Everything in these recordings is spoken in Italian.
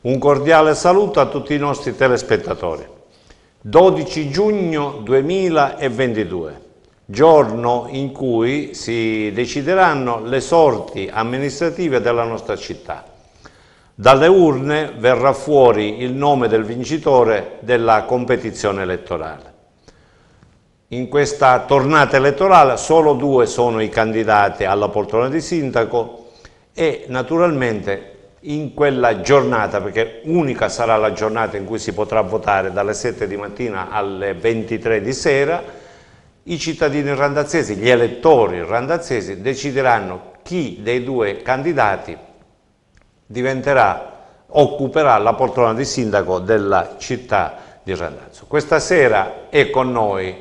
Un cordiale saluto a tutti i nostri telespettatori. 12 giugno 2022, giorno in cui si decideranno le sorti amministrative della nostra città. Dalle urne verrà fuori il nome del vincitore della competizione elettorale. In questa tornata elettorale solo due sono i candidati alla poltrona di sindaco e naturalmente in quella giornata, perché unica sarà la giornata in cui si potrà votare dalle 7 di mattina alle 23 di sera, i cittadini randazzesi, gli elettori randazzesi decideranno chi dei due candidati diventerà, occuperà la poltrona di sindaco della città di Randazzo. Questa sera è con noi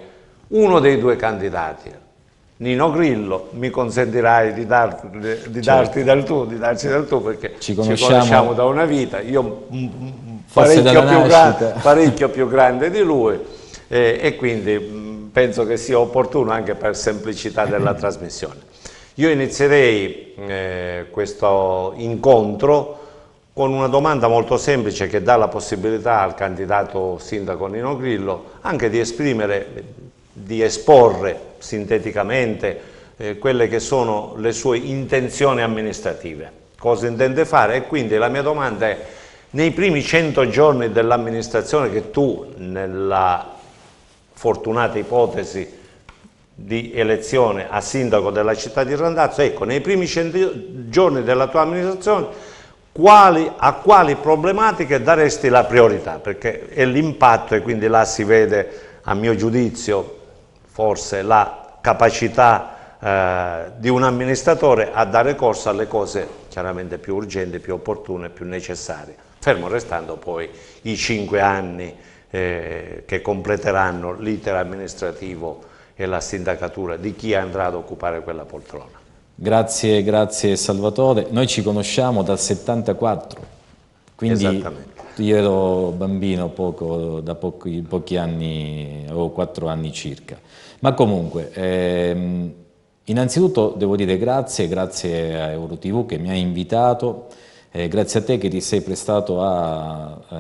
uno dei due candidati, Nino Grillo, mi consentirai di, certo. darti, di, darti certo. del tuo, di darci del tuo perché ci conosciamo, ci conosciamo da una vita, io parecchio più, grande, parecchio più, grande di lui eh, e quindi mh, penso che sia opportuno anche per semplicità della trasmissione. Io inizierei eh, questo incontro con una domanda molto semplice che dà la possibilità al candidato sindaco Nino Grillo anche di esprimere di esporre sinteticamente eh, quelle che sono le sue intenzioni amministrative, cosa intende fare e quindi la mia domanda è nei primi 100 giorni dell'amministrazione che tu nella fortunata ipotesi di elezione a sindaco della città di Randazzo, ecco, nei primi 100 giorni della tua amministrazione quali, a quali problematiche daresti la priorità? Perché è l'impatto e quindi là si vede, a mio giudizio, forse la capacità eh, di un amministratore a dare corso alle cose chiaramente più urgenti, più opportune, più necessarie. Fermo restando poi i cinque anni eh, che completeranno l'iter amministrativo e la sindacatura di chi andrà ad occupare quella poltrona. Grazie, grazie Salvatore. Noi ci conosciamo dal 74, quindi io ero bambino poco, da pochi, pochi anni, o quattro anni circa. Ma comunque, ehm, innanzitutto devo dire grazie, grazie a EuroTV che mi ha invitato, eh, grazie a te che ti sei prestato a, eh,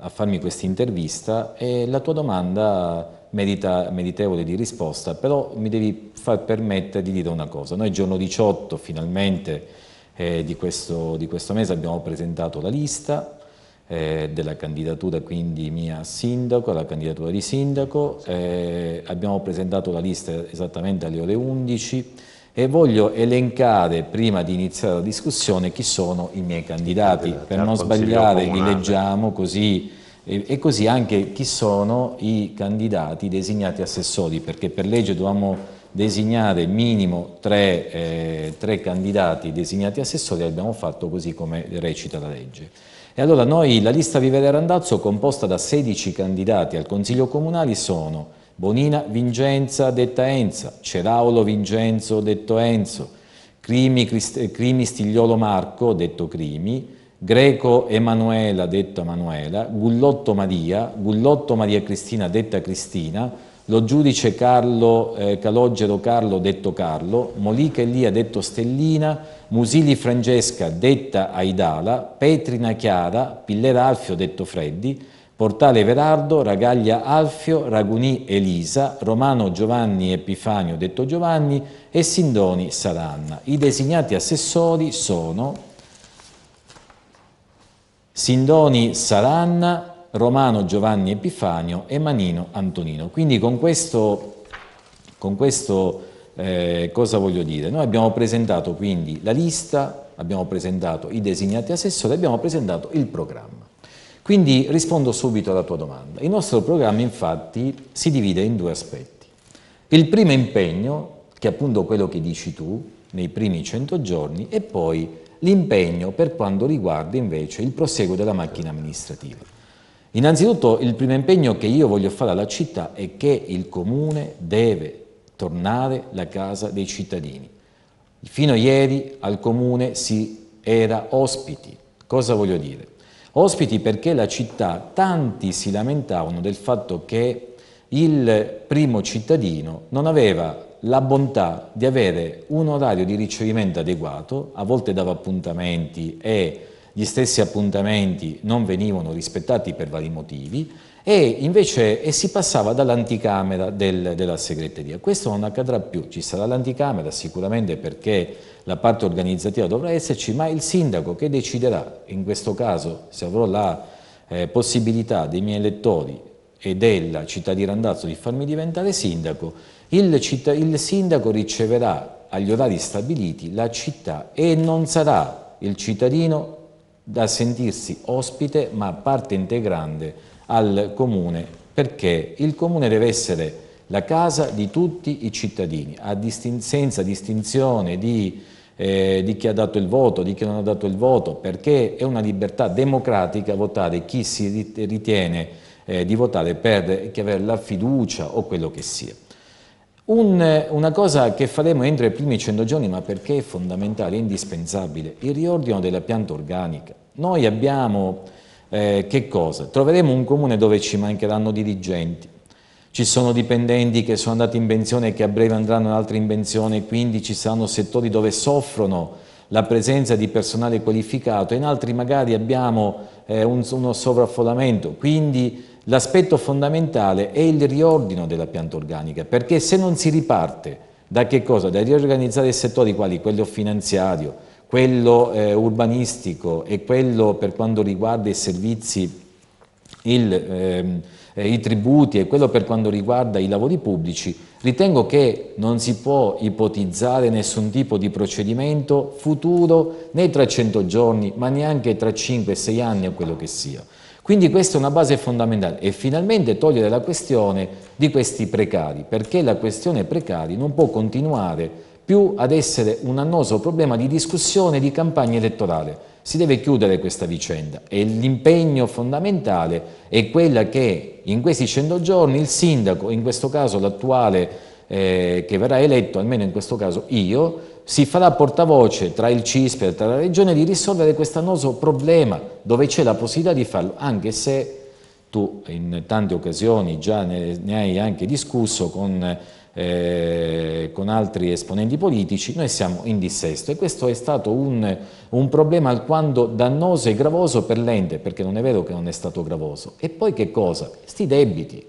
a farmi questa intervista e la tua domanda merita, meritevole di risposta, però mi devi far permettere di dire una cosa. Noi giorno 18 finalmente eh, di, questo, di, questo, mese abbiamo presentato la lista, eh, della candidatura quindi mia a sindaco, alla candidatura di sindaco, eh, abbiamo presentato la lista esattamente alle ore 11 e voglio elencare prima di iniziare la discussione chi sono i miei candidati, per non sbagliare li leggiamo così e, così anche chi sono i candidati designati assessori, perché per legge dovevamo designare minimo tre, eh, tre candidati designati assessori e abbiamo fatto così come recita la legge. E allora noi, la lista Vivere Randazzo, composta da 16 candidati al Consiglio Comunale, sono Bonina Vincenza, detta Enza, Ceraulo Vincenzo, detto Enzo, Crimi, Crist Crimi Stigliolo Marco, detto Crimi, Greco Emanuela, detta Emanuela, Gullotto Maria, Gullotto Maria Cristina, detta Cristina, lo giudice Carlo, eh, Calogero Carlo, detto Carlo, Molica Elia, detto Stellina, Musili Francesca, detta Aidala, Petrina Chiara, Pillera Alfio, detto Freddi, Portale Verardo, Ragaglia Alfio, Raguni Elisa, Romano Giovanni Epifanio, detto Giovanni, e Sindoni Saranna. I designati assessori sono Sindoni Saranna, Romano Giovanni Epifanio e Manino Antonino. Quindi con questo, con questo eh, cosa voglio dire? Noi abbiamo presentato quindi la lista, abbiamo presentato i designati assessori, abbiamo presentato il programma. Quindi rispondo subito alla tua domanda. Il nostro programma infatti si divide in due aspetti. Il primo impegno, che è appunto quello che dici tu, nei primi 100 giorni, e poi l'impegno per quanto riguarda invece il proseguo della macchina amministrativa. Innanzitutto il primo impegno che io voglio fare alla città è che il comune deve tornare la casa dei cittadini. Fino a ieri al comune si era ospiti. Cosa voglio dire? Ospiti perché la città, tanti si lamentavano del fatto che il primo cittadino non aveva la bontà di avere un orario di ricevimento adeguato, a volte dava appuntamenti e gli stessi appuntamenti non venivano rispettati per vari motivi e invece e si passava dall'anticamera del, della segreteria. Questo non accadrà più, ci sarà l'anticamera sicuramente perché la parte organizzativa dovrà esserci, ma il sindaco che deciderà, in questo caso se avrò la eh, possibilità dei miei elettori e della città di Randazzo di farmi diventare sindaco, il, città, il sindaco riceverà agli orari stabiliti la città e non sarà il cittadino da sentirsi ospite ma parte integrante al comune perché il comune deve essere la casa di tutti i cittadini, distin senza distinzione di, eh, di, chi ha dato il voto, di chi non ha dato il voto, perché è una libertà democratica votare chi si ritiene eh, di votare per chi avere la fiducia o quello che sia. Un, una cosa che faremo entro i primi 100 giorni, ma perché è fondamentale, è indispensabile, il riordino della pianta organica. Noi abbiamo, eh, che cosa? Troveremo un comune dove ci mancheranno dirigenti, ci sono dipendenti che sono andati in pensione e che a breve andranno in altre in pensione, quindi ci saranno settori dove soffrono la presenza di personale qualificato, in altri magari abbiamo eh, un, uno sovraffollamento, quindi l'aspetto fondamentale è il riordino della pianta organica, perché se non si riparte da che cosa? Da riorganizzare settori quali quello finanziario, quello eh, urbanistico e quello per quanto riguarda i servizi, il, ehm, eh, i tributi e quello per quanto riguarda i lavori pubblici, ritengo che non si può ipotizzare nessun tipo di procedimento futuro né tra 100 giorni, ma neanche tra 5-6 anni o quello che sia. Quindi questa è una base fondamentale e finalmente togliere la questione di questi precari, perché la questione precari non può continuare più ad essere un annoso problema di discussione di campagna elettorale. Si deve chiudere questa vicenda e l'impegno fondamentale è quello che in questi 100 giorni il sindaco, in questo caso l'attuale eh, che verrà eletto, almeno in questo caso io, si farà portavoce tra il CISPE e tra la Regione di risolvere questo annoso problema dove c'è la possibilità di farlo, anche se tu in tante occasioni già ne, ne hai anche discusso con eh, con altri esponenti politici, noi siamo in dissesto e questo è stato un, un problema alquanto dannoso e gravoso per l'ente, perché non è vero che non è stato gravoso. E poi che cosa? Sti debiti.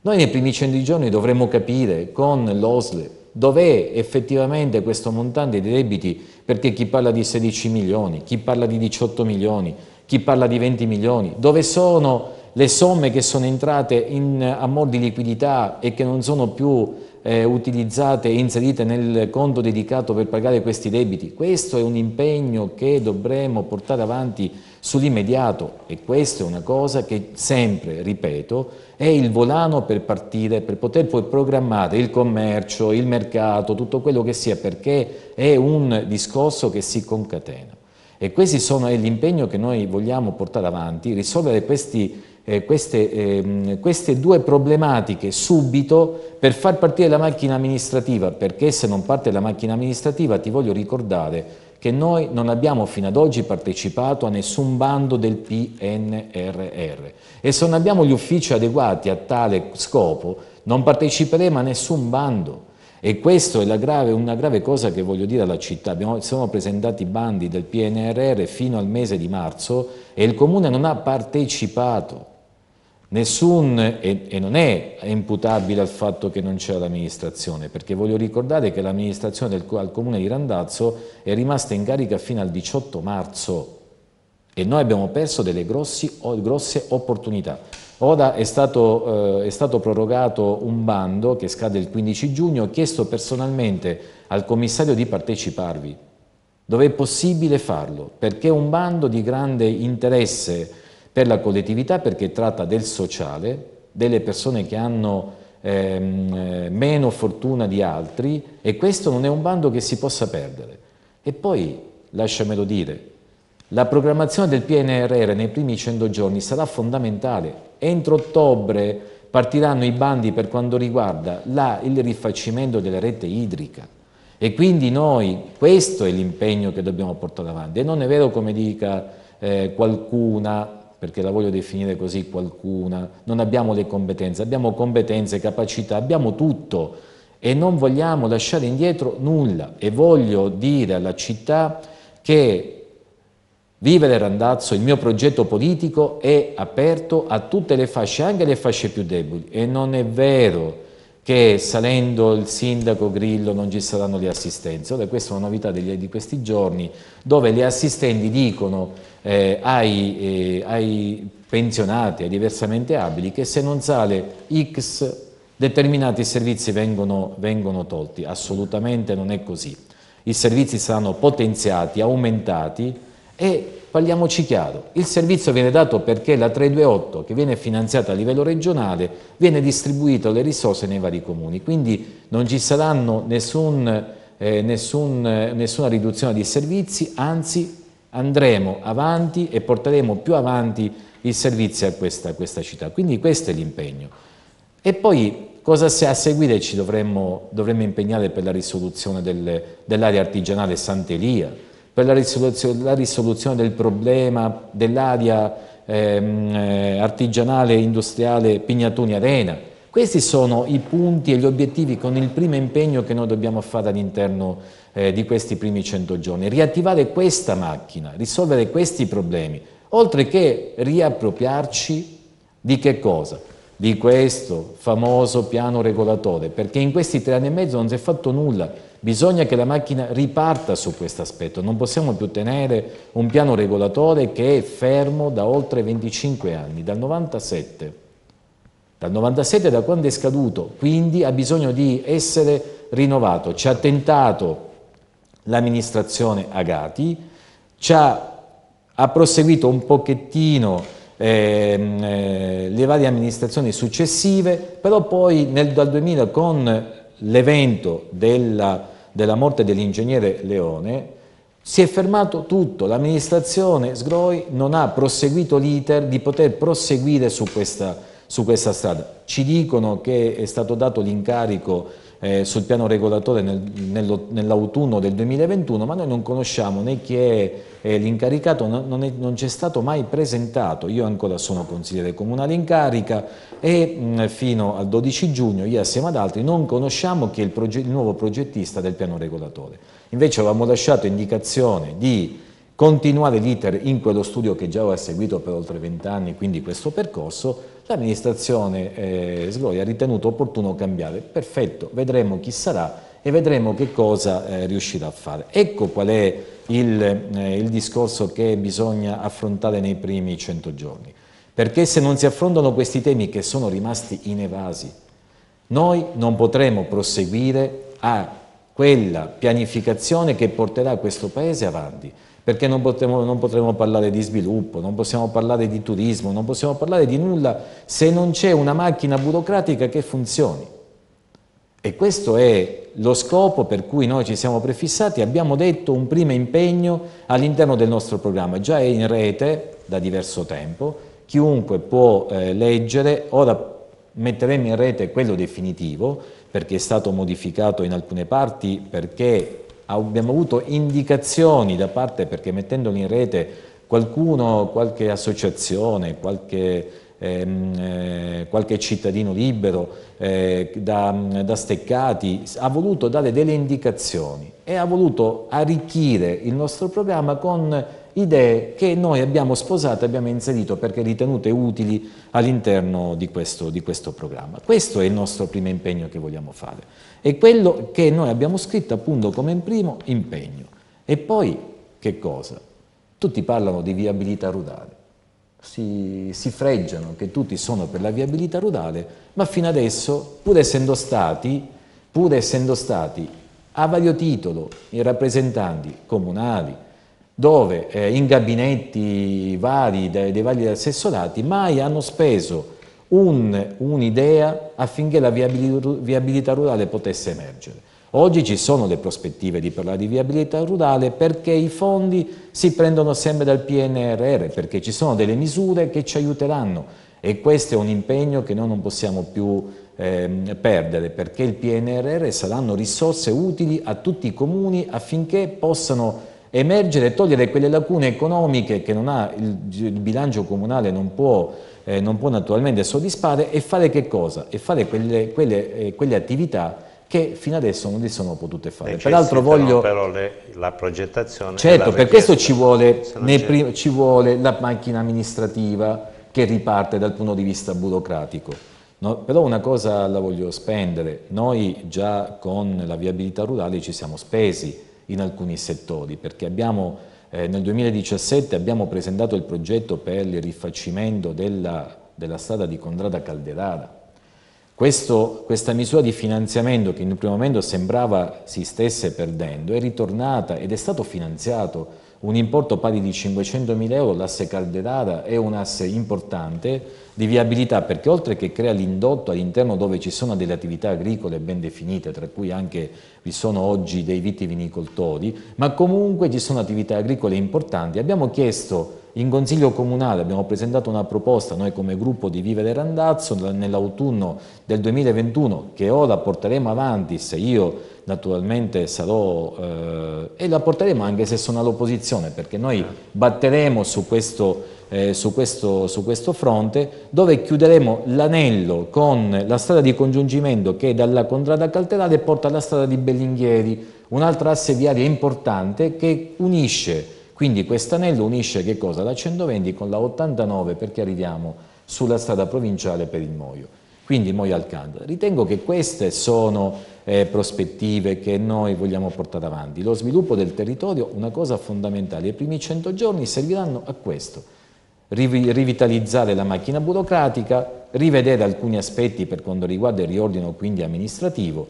Noi nei primi 100 giorni dovremmo capire con l'OSLE dov'è effettivamente questo montante di debiti, perché chi parla di 16 milioni, chi parla di 18 milioni, chi parla di 20 milioni, dove sono le somme che sono entrate in, a mor di liquidità e che non sono più eh, utilizzate e inserite nel conto dedicato per pagare questi debiti. Questo è un impegno che dovremo portare avanti sull'immediato e questa è una cosa che sempre, ripeto, è il volano per partire, per poter poi programmare il commercio, il mercato, tutto quello che sia, perché è un discorso che si concatena. E questi sono l'impegno che noi vogliamo portare avanti, risolvere questi eh, queste, eh, queste, due problematiche subito per far partire la macchina amministrativa, perché se non parte la macchina amministrativa ti voglio ricordare che noi non abbiamo fino ad oggi partecipato a nessun bando del PNRR e se non abbiamo gli uffici adeguati a tale scopo non parteciperemo a nessun bando. E questa è grave, una grave cosa che voglio dire alla città. Abbiamo, sono presentati i bandi del PNRR fino al mese di marzo e il Comune non ha partecipato. Nessun, e, e non è imputabile al fatto che non c'era l'amministrazione, perché voglio ricordare che l'amministrazione al comune di Randazzo è rimasta in carica fino al 18 marzo e noi abbiamo perso delle grossi, grosse opportunità. Oda è stato, eh, è stato, prorogato un bando che scade il 15 giugno, ho chiesto personalmente al commissario di parteciparvi, dove è possibile farlo, perché è un bando di grande interesse per la collettività perché tratta del sociale, delle persone che hanno ehm, eh, meno fortuna di altri e questo non è un bando che si possa perdere. E poi, lasciamelo dire, la programmazione del PNRR nei primi 100 giorni sarà fondamentale. Entro ottobre partiranno i bandi per quanto riguarda la, il rifacimento della rete idrica. E quindi noi, questo è l'impegno che dobbiamo portare avanti. E non è vero come dica eh, qualcuna, perché la voglio definire così qualcuna, non abbiamo le competenze, abbiamo competenze, capacità, abbiamo tutto e non vogliamo lasciare indietro nulla e voglio dire alla città che Vivere Randazzo, il mio progetto politico è aperto a tutte le fasce, anche le fasce più deboli e non è vero che salendo il sindaco Grillo non ci saranno le assistenze. Ora questa è una novità degli, di questi giorni dove le assistenti dicono eh, ai, eh, ai pensionati, ai diversamente abili, che se non sale X determinati servizi vengono, vengono tolti. Assolutamente non è così. I servizi saranno potenziati, aumentati e parliamoci chiaro, il servizio viene dato perché la 328 che viene finanziata a livello regionale viene distribuito le risorse nei vari comuni, quindi non ci saranno nessun, eh, nessun, eh, nessuna riduzione di servizi, anzi andremo avanti e porteremo più avanti il servizio a questa, questa città. Quindi questo è l'impegno. E poi cosa se a seguire ci dovremmo, dovremmo impegnare per la risoluzione del, dell'area artigianale Sant'Elia, per la risoluzione, la risoluzione, del problema dell'area ehm, eh, artigianale e industriale Pignatoni Arena. Questi sono i punti e gli obiettivi con il primo impegno che noi dobbiamo fare all'interno di eh, di questi primi 100 giorni, riattivare questa macchina, risolvere questi problemi, oltre che riappropriarci di che cosa? Di questo famoso piano regolatore, perché in questi tre anni e mezzo non si è fatto nulla, bisogna che la macchina riparta su questo aspetto, non possiamo più tenere un piano regolatore che è fermo da oltre 25 anni, dal 97 dal 97 da quando è scaduto, quindi ha bisogno di essere rinnovato. Ci ha tentato l'amministrazione Agati, ci ha, ha proseguito un pochettino ehm, eh, le varie amministrazioni successive, però poi nel, dal 2000 con l'evento della, della morte dell'ingegnere Leone si è fermato tutto, l'amministrazione Sgroi non ha proseguito l'iter di poter proseguire su questa, su questa strada. Ci dicono che è stato dato l'incarico eh, sul piano regolatore nel, nell'autunno del 2021, ma noi non conosciamo né chi è eh, l'incaricato, non, ci è stato mai presentato. Io ancora sono consigliere comunale in carica e mh, mm, fino al 12 giugno io assieme ad altri non conosciamo chi è il, il nuovo progettista del piano regolatore. Invece avevamo lasciato indicazione di continuare l'iter in quello studio che già aveva seguito per oltre 20 anni, quindi questo percorso, l'amministrazione eh, Sgoi ha ritenuto opportuno cambiare. Perfetto, vedremo chi sarà e vedremo che cosa eh, riuscirà a fare. Ecco qual è il, eh, il discorso che bisogna affrontare nei primi 100 giorni. Perché se non si affrontano questi temi che sono rimasti inevasi, noi non potremo proseguire a quella pianificazione che porterà questo Paese avanti perché non, potremo, non potremo parlare di sviluppo, non possiamo parlare di turismo, non possiamo parlare di nulla se non c'è una macchina burocratica che funzioni. E questo è lo scopo per cui noi ci siamo prefissati, abbiamo detto un primo impegno all'interno del nostro programma, già è in rete da diverso tempo, chiunque può eh, leggere, ora metteremo in rete quello definitivo perché è stato modificato in alcune parti, perché abbiamo avuto indicazioni da parte, perché mettendoli in rete, qualcuno, qualche associazione, qualche, ehm, eh, qualche cittadino libero, eh, da, da Steccati, ha voluto dare delle indicazioni e ha voluto arricchire il nostro programma con idee che noi abbiamo sposato e abbiamo inserito perché ritenute utili all'interno di, di questo, programma. Questo è il nostro primo impegno che vogliamo fare, è quello che noi abbiamo scritto appunto come primo impegno. E poi che cosa? Tutti parlano di viabilità rurale, si, si freggiano che tutti sono per la viabilità rurale, ma fino adesso, pur essendo stati, pur essendo stati a vario titolo i rappresentanti comunali, dove eh, in gabinetti vari dei, dei vari assessorati mai hanno speso un'idea affinché la viabilità rurale potesse emergere. Oggi ci sono le prospettive di parlare di viabilità rurale perché i fondi si prendono sempre dal PNRR, perché ci sono delle misure che ci aiuteranno e questo è un impegno che noi non possiamo più eh, perdere perché il PNRR saranno risorse utili a tutti i comuni affinché possano emergere e togliere quelle lacune economiche che il, il, bilancio comunale non può, eh, non può, naturalmente soddisfare e fare che cosa? E fare quelle, quelle, eh, quelle attività che fino adesso non si sono potute fare. Peraltro voglio... però le, la progettazione... Certo, la per questo ci vuole, ci vuole, la macchina amministrativa che riparte dal punto di vista burocratico. No? però una cosa la voglio spendere, noi già con la viabilità rurale ci siamo spesi, in alcuni settori, perché abbiamo, eh, nel 2017 abbiamo presentato il progetto per il rifacimento della, della strada di Contrada Calderara. Questo, questa misura di finanziamento che in un primo momento sembrava si stesse perdendo è ritornata ed è stato finanziato un importo pari di 500.000 euro, l'asse Calderara è un asse importante di viabilità perché oltre che crea l'indotto all'interno dove ci sono delle attività agricole ben definite, tra cui anche vi sono oggi dei vitivinicoltori, ma comunque ci sono attività agricole importanti. Abbiamo chiesto in Consiglio Comunale abbiamo presentato una proposta, noi come gruppo di Vive del Randazzo, nell'autunno del 2021, che ora porteremo avanti se io naturalmente sarò, eh, e la porteremo anche se sono all'opposizione, perché noi batteremo su questo, eh, su, questo, su questo fronte, dove chiuderemo l'anello con la strada di congiungimento che dalla Contrada Calterale porta alla strada di Bellinghieri, un'altra asse viaria importante che unisce quindi quest'anello unisce che cosa? La 120 con la 89 perché arriviamo sulla strada provinciale per il Moio, quindi Moio Alcantara. Ritengo che queste sono eh, prospettive che noi vogliamo portare avanti. Lo sviluppo del territorio, una cosa fondamentale, i primi 100 giorni serviranno a questo, rivitalizzare la macchina burocratica, rivedere alcuni aspetti per quanto riguarda il riordino quindi amministrativo,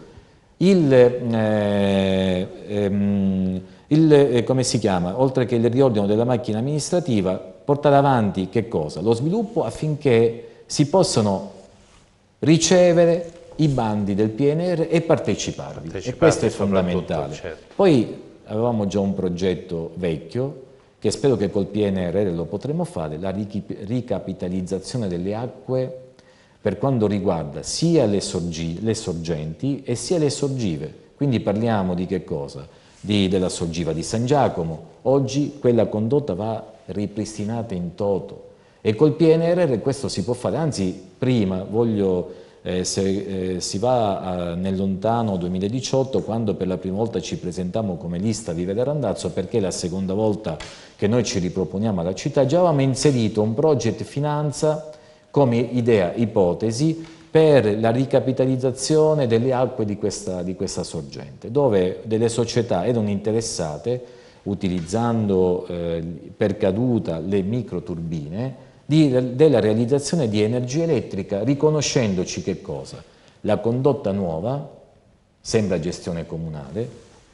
il, eh, ehm, il, eh, come si chiama? Oltre che il riordino della macchina amministrativa, portare avanti che cosa? Lo sviluppo affinché si possano ricevere i bandi del PNR e parteciparvi. E questo è fondamentale. Certo. Poi avevamo già un progetto vecchio che spero che col PNR lo potremo fare, la ricapitalizzazione delle acque per quanto riguarda sia le, sorgi, le sorgenti e sia le sorgive. Quindi parliamo di che cosa? di, della sorgiva di San Giacomo. Oggi quella condotta va ripristinata in toto e col PNRR questo si può fare, anzi prima voglio... Eh, se, eh, si va a, nel lontano 2018 quando per la prima volta ci presentammo come lista Vive da Randazzo perché la seconda volta che noi ci riproponiamo alla città già avevamo inserito un project finanza come idea, ipotesi per la ricapitalizzazione delle acque di questa, di questa sorgente, dove delle società erano interessate, utilizzando eh, per caduta le microturbine, di, della realizzazione di energia elettrica, riconoscendoci che cosa? La condotta nuova, sembra gestione comunale,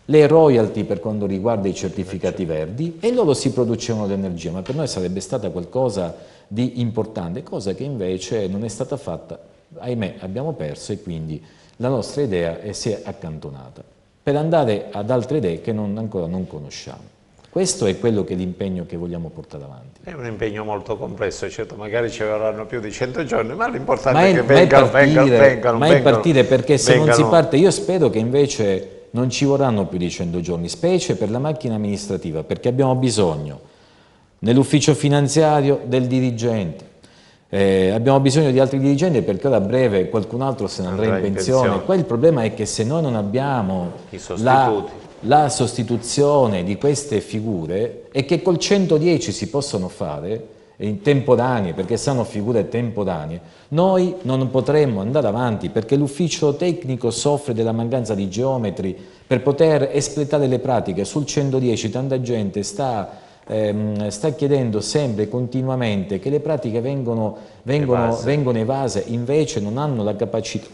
le royalty per quanto riguarda i certificati verdi e loro si producevano l'energia, ma per noi sarebbe stata qualcosa di importante, cosa che invece non è stata fatta ahimè abbiamo perso e quindi la nostra idea si è accantonata per andare ad altre idee che non, ancora non conosciamo. Questo è quello che è l'impegno che vogliamo portare avanti. È un impegno molto complesso, certo, magari ci vorranno più di 100 giorni, ma l'importante è, è che vengano, vengano, vengano. Ma è partire perché se vengano. non si parte, io spero che invece non ci vorranno più di 100 giorni, specie per la macchina amministrativa, perché abbiamo bisogno nell'ufficio finanziario del dirigente, eh, abbiamo bisogno di altri dirigenti perché ora breve qualcun altro se ne andrà, in, in pensione. pensione. Qua il problema è che se noi non abbiamo la, la, sostituzione di queste figure e che col 110 si possono fare, in temporanee, perché sono figure temporanee, noi non potremmo andare avanti perché l'ufficio tecnico soffre della mancanza di geometri per poter espletare le pratiche. Sul 110 tanta gente sta ehm, sta chiedendo sempre e continuamente che le pratiche vengono, vengono, evase. vengono evase, invece non hanno la capacità,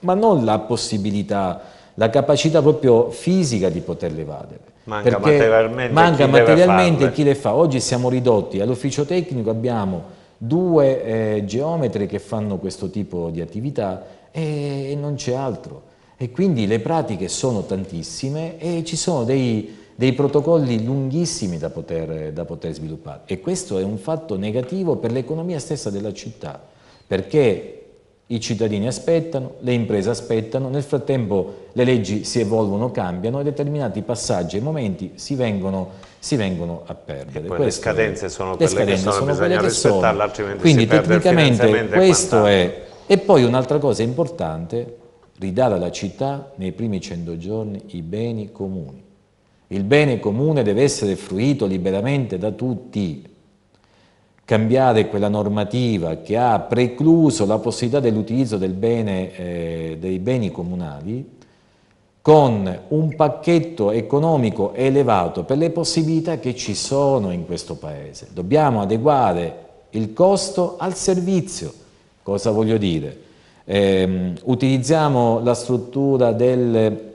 ma non la possibilità, la capacità proprio fisica di poterle evadere. Manca Perché materialmente, manca chi, materialmente chi le fa. Oggi siamo ridotti all'ufficio tecnico, abbiamo due eh, geometri che fanno questo tipo di attività e, e non c'è altro. E quindi le pratiche sono tantissime e ci sono dei, dei protocolli lunghissimi da poter, da poter sviluppare e questo è un fatto negativo per l'economia stessa della città, perché i cittadini aspettano, le imprese aspettano, nel frattempo le leggi si evolvono, cambiano e determinati passaggi e momenti si vengono, si vengono a perdere. le scadenze sono quelle scadenze che sono, sono bisogna rispettarle, altrimenti Quindi, si tecnicamente questo è. E poi un'altra cosa importante, ridare alla città nei primi 100 giorni i beni comuni. Il bene comune deve essere fruito liberamente da tutti. Cambiare quella normativa che ha precluso la possibilità dell'utilizzo del bene, eh, dei beni comunali con un pacchetto economico elevato per le possibilità che ci sono in questo Paese. Dobbiamo adeguare il costo al servizio. Cosa voglio dire? Eh, utilizziamo la struttura del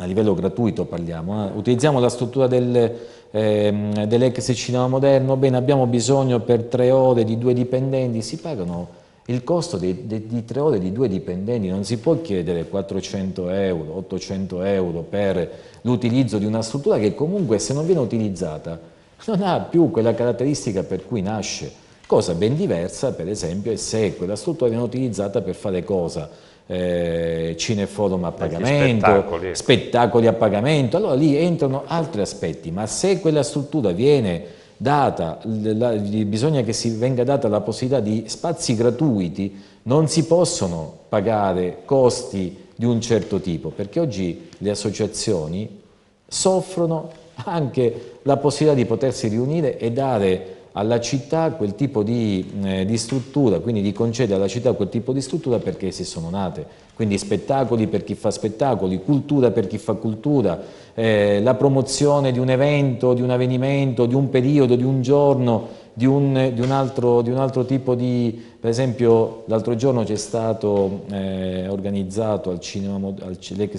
a livello gratuito parliamo, eh? utilizziamo la struttura del, ehm, dell'ex cinema moderno, bene abbiamo bisogno per tre ore di due dipendenti, si pagano il costo di, di, di tre ore di due dipendenti, non si può chiedere 400 euro, 800 euro per l'utilizzo di una struttura che comunque se non viene utilizzata non ha più quella caratteristica per cui nasce, cosa ben diversa per esempio è se quella struttura viene utilizzata per fare cosa? eh, cineforum a pagamento, spettacoli. spettacoli. a pagamento, allora lì entrano altri aspetti, ma se quella struttura viene data, la, bisogna che si venga data la possibilità di spazi gratuiti, non si possono pagare costi di un certo tipo, perché oggi le associazioni soffrono anche la possibilità di potersi riunire e dare alla città quel tipo di, eh, di, struttura, quindi di concedere alla città quel tipo di struttura perché si sono nate. Quindi spettacoli per chi fa spettacoli, cultura per chi fa cultura, eh, la promozione di un evento, di un avvenimento, di un periodo, di un giorno, di un, di un, altro, di un altro, tipo di... Per esempio l'altro giorno c'è stato eh, organizzato all'ex cinema, al,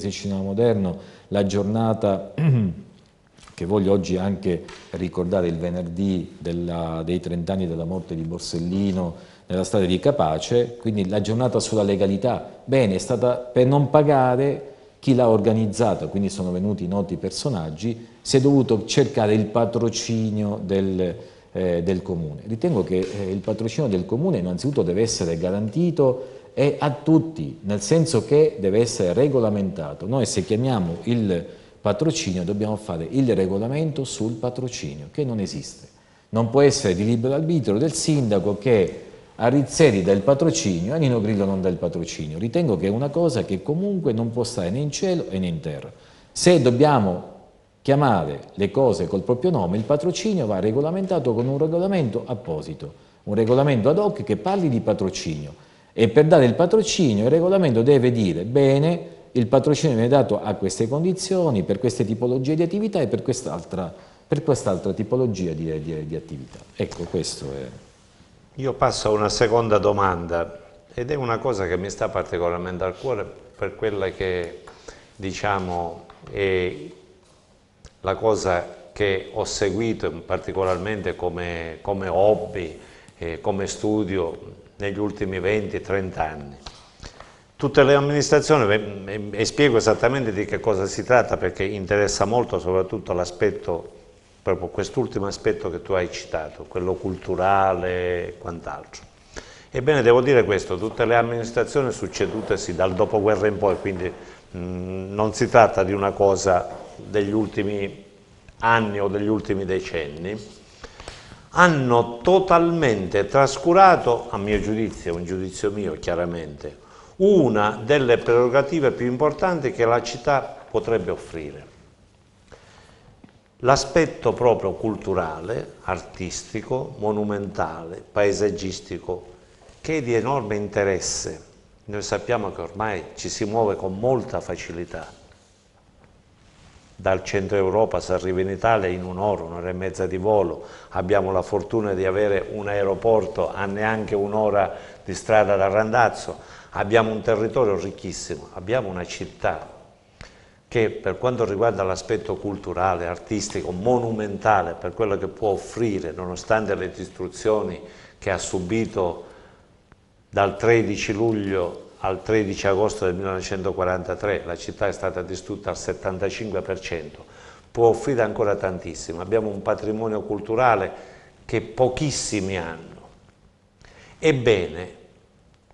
cinema moderno la giornata... che voglio oggi anche ricordare il venerdì della, dei 30 anni della morte di Borsellino nella strada di Capace, quindi la giornata sulla legalità, bene, è stata per non pagare chi l'ha organizzata, quindi sono venuti noti personaggi, si è dovuto cercare il patrocinio del, eh, del comune. Ritengo che eh, il patrocinio del comune innanzitutto deve essere garantito e a tutti, nel senso che deve essere regolamentato. Noi se chiamiamo il patrocinio dobbiamo fare il regolamento sul patrocinio, che non esiste. Non può essere di libero arbitro del sindaco che a Rizzeri dà il patrocinio, a Nino Grillo non dà il patrocinio. Ritengo che è una cosa che comunque non può stare né in cielo né in terra. Se dobbiamo chiamare le cose col proprio nome, il patrocinio va regolamentato con un regolamento apposito, un regolamento ad hoc che parli di patrocinio. E per dare il patrocinio il regolamento deve dire bene il patrocinio viene dato a queste condizioni, per queste tipologie di attività e per quest'altra quest tipologia di, di, di attività. Ecco, questo è. Io passo a una seconda domanda ed è una cosa che mi sta particolarmente al cuore per quella che diciamo è la cosa che ho seguito particolarmente come, come hobby, eh, come studio negli ultimi 20-30 anni. Tutte le amministrazioni, e spiego esattamente di che cosa si tratta perché interessa molto soprattutto l'aspetto, proprio quest'ultimo aspetto che tu hai citato, quello culturale e quant'altro. Ebbene, devo dire questo, tutte le amministrazioni succedutesi dal dopoguerra in poi, quindi mh, non si tratta di una cosa degli ultimi anni o degli ultimi decenni, hanno totalmente trascurato, a mio giudizio, un giudizio mio chiaramente, una delle prerogative più importanti che la città potrebbe offrire. L'aspetto proprio culturale, artistico, monumentale, paesaggistico, che è di enorme interesse. Noi sappiamo che ormai ci si muove con molta facilità. Dal centro Europa si arriva in Italia in un'ora, un'ora e mezza di volo. Abbiamo la fortuna di avere un aeroporto a neanche un'ora di strada da Randazzo Abbiamo un territorio ricchissimo, abbiamo una città che per quanto riguarda l'aspetto culturale, artistico, monumentale, per quello che può offrire, nonostante le distruzioni che ha subito dal 13 luglio al 13 agosto del 1943, la città è stata distrutta al 75%, può offrire ancora tantissimo. Abbiamo un patrimonio culturale che pochissimi hanno. Ebbene,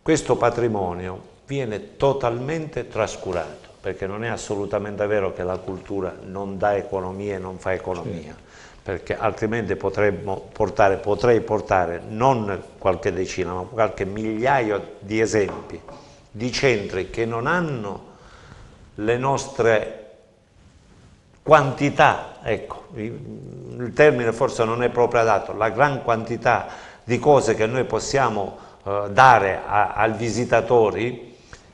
questo patrimonio viene totalmente trascurato, perché non è assolutamente vero che la cultura non dà economia e non fa economia, sì. perché altrimenti portare, potrei portare non qualche decina, ma qualche migliaio di esempi di centri che non hanno le nostre quantità, ecco, il termine forse non è proprio adatto, la gran quantità di cose che noi possiamo eh, dare a, al visitatore,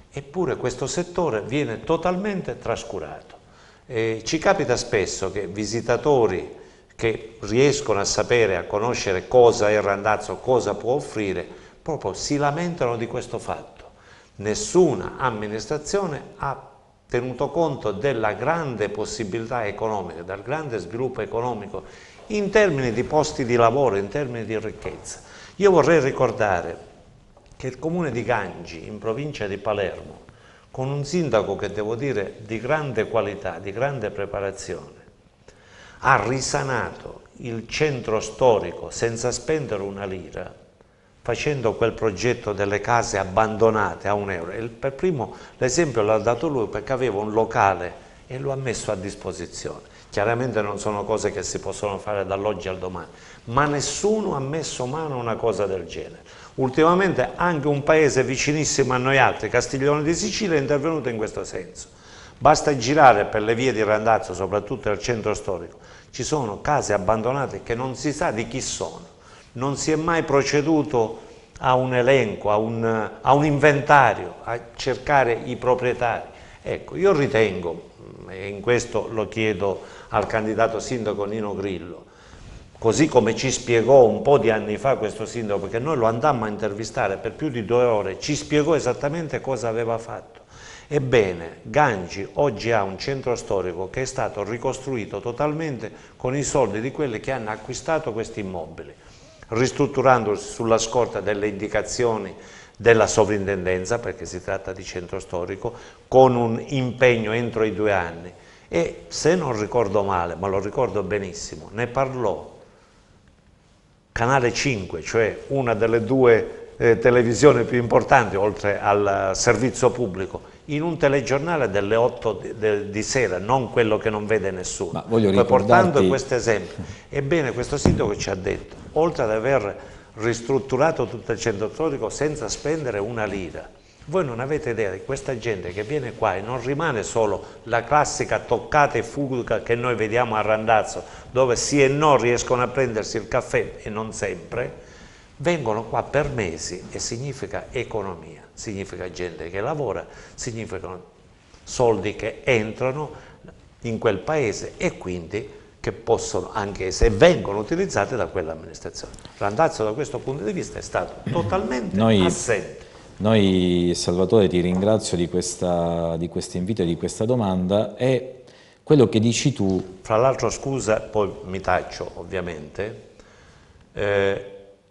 eppure questo settore viene totalmente trascurato. E ci capita spesso che visitatori che riescono a sapere, a conoscere cosa è il Randazzo, cosa può offrire, proprio si lamentano di questo fatto. Nessuna amministrazione ha tenuto conto della grande possibilità economica, del grande sviluppo economico in termini di posti di lavoro, in termini di ricchezza. Io vorrei ricordare che il comune di Gangi, in provincia di Palermo, con un sindaco che devo dire di grande qualità, di grande preparazione, ha risanato il centro storico senza spendere una lira, facendo quel progetto delle case abbandonate a un euro. E per primo l'esempio l'ha dato lui perché aveva un locale e lo ha messo a disposizione. Chiaramente non sono cose che si possono fare dall'oggi al domani, ma nessuno ha messo mano a una cosa del genere. Ultimamente anche un paese vicinissimo a noi altri, Castiglione di Sicilia, è intervenuto in questo senso. Basta girare per le vie di Randazzo, soprattutto nel centro storico, ci sono case abbandonate che non si sa di chi sono. Non si è mai proceduto a un elenco, a un, a un inventario, a cercare i proprietari. Ecco, io ritengo, e in questo lo chiedo al candidato sindaco Nino Grillo, così come ci spiegò un po' di anni fa questo sindaco, perché noi lo andammo a intervistare per più di due ore, ci spiegò esattamente cosa aveva fatto. Ebbene, Gangi oggi ha un centro storico che è stato ricostruito totalmente con i soldi di quelli che hanno acquistato questi immobili, ristrutturandosi sulla scorta delle indicazioni della sovrintendenza, perché si tratta di centro storico, con un impegno entro i due anni. E se non ricordo male, ma lo ricordo benissimo, ne parlò Canale 5, cioè una delle due eh, televisioni più importanti oltre al servizio pubblico, in un telegiornale delle 8 di, de, di sera, non quello che non vede nessuno. Ma voglio ricordarti... Portando questo esempio. Ebbene, questo sindaco ci ha detto, oltre ad aver ristrutturato tutto il centro storico senza spendere una lira, voi non avete idea di questa gente che viene qua e non rimane solo la classica toccata e fuga che noi vediamo a Randazzo, dove sì e no riescono a prendersi il caffè e non sempre, vengono qua per mesi e significa economia, significa gente che lavora, significano soldi che entrano in quel paese e quindi che possono, anche se vengono utilizzate da quell'amministrazione. Randazzo da questo punto di vista è stato totalmente Noi... assente. Noi, Salvatore, ti ringrazio di, questa, di questo invito e di questa domanda e quello che dici tu... Fra l'altro, scusa, poi mi taccio ovviamente, eh,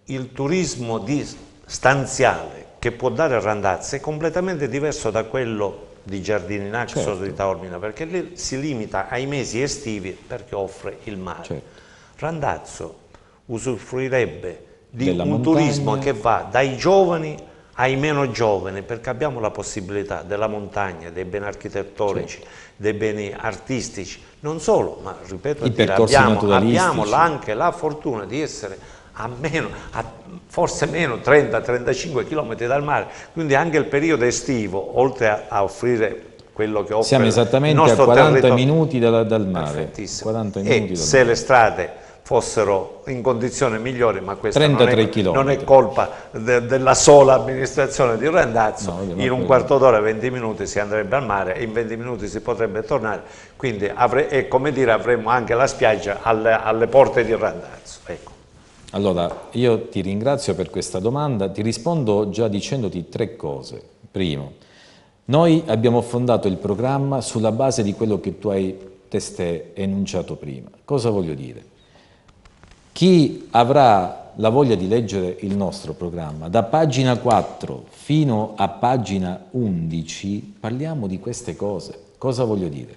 il turismo di stanziale che può dare Randazzo è completamente diverso da quello di Giardininax certo. o di certo. Taormina, perché lì si limita ai mesi estivi perché offre il mare. Certo. Randazzo usufruirebbe di un montagna. turismo che va dai giovani ai meno giovani, perché abbiamo la possibilità della montagna, dei beni architettonici, certo. dei beni artistici, non solo, ma ripeto, dire, abbiamo, abbiamo anche la fortuna di essere a, meno, a forse meno 30-35 km dal mare, quindi anche il periodo estivo, oltre a, a offrire quello che offre Siamo esattamente a 40 minuti dal, dal mare. 40 minuti e se le strade fossero in condizioni migliori, ma questa non è, non è, colpa de, della sola amministrazione di Randazzo, no, in un quarto d'ora, 20 minuti si andrebbe al mare, in 20 minuti si potrebbe tornare, quindi avre, è come dire avremmo anche la spiaggia alle, alle porte di Randazzo. Ecco. Allora, io ti ringrazio per questa domanda, ti rispondo già dicendoti tre cose. Primo, noi abbiamo fondato il programma sulla base di quello che tu hai testé enunciato prima. Cosa voglio dire? Chi avrà la voglia di leggere il nostro programma, da pagina 4 fino a pagina 11 parliamo di queste cose. Cosa voglio dire?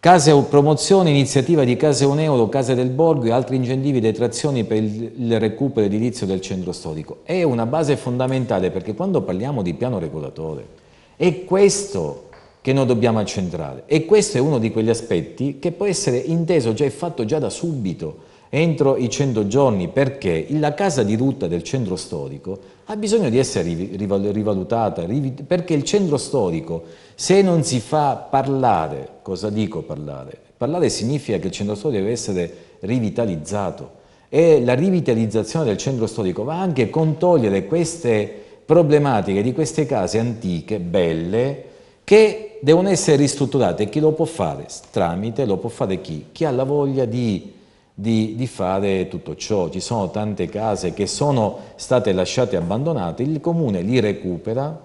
Case o promozione, iniziativa di Case 1 Case del Borgo e altri incentivi e detrazioni per il recupero edilizio del centro storico. È una base fondamentale perché quando parliamo di piano regolatore è questo che noi dobbiamo accentrare e questo è uno di quegli aspetti che può essere inteso già e fatto già da subito entro i 100 giorni perché la casa di rotta del centro storico ha bisogno di essere rivalutata perché il centro storico se non si fa parlare, cosa dico parlare? Parlare significa che il centro storico deve essere rivitalizzato e la rivitalizzazione del centro storico va anche con togliere queste problematiche di queste case antiche, belle, che devono essere ristrutturate. Chi lo può fare? Tramite lo può fare chi? Chi ha la voglia di di, di, fare tutto ciò. Ci sono tante case che sono state lasciate abbandonate, il comune li recupera,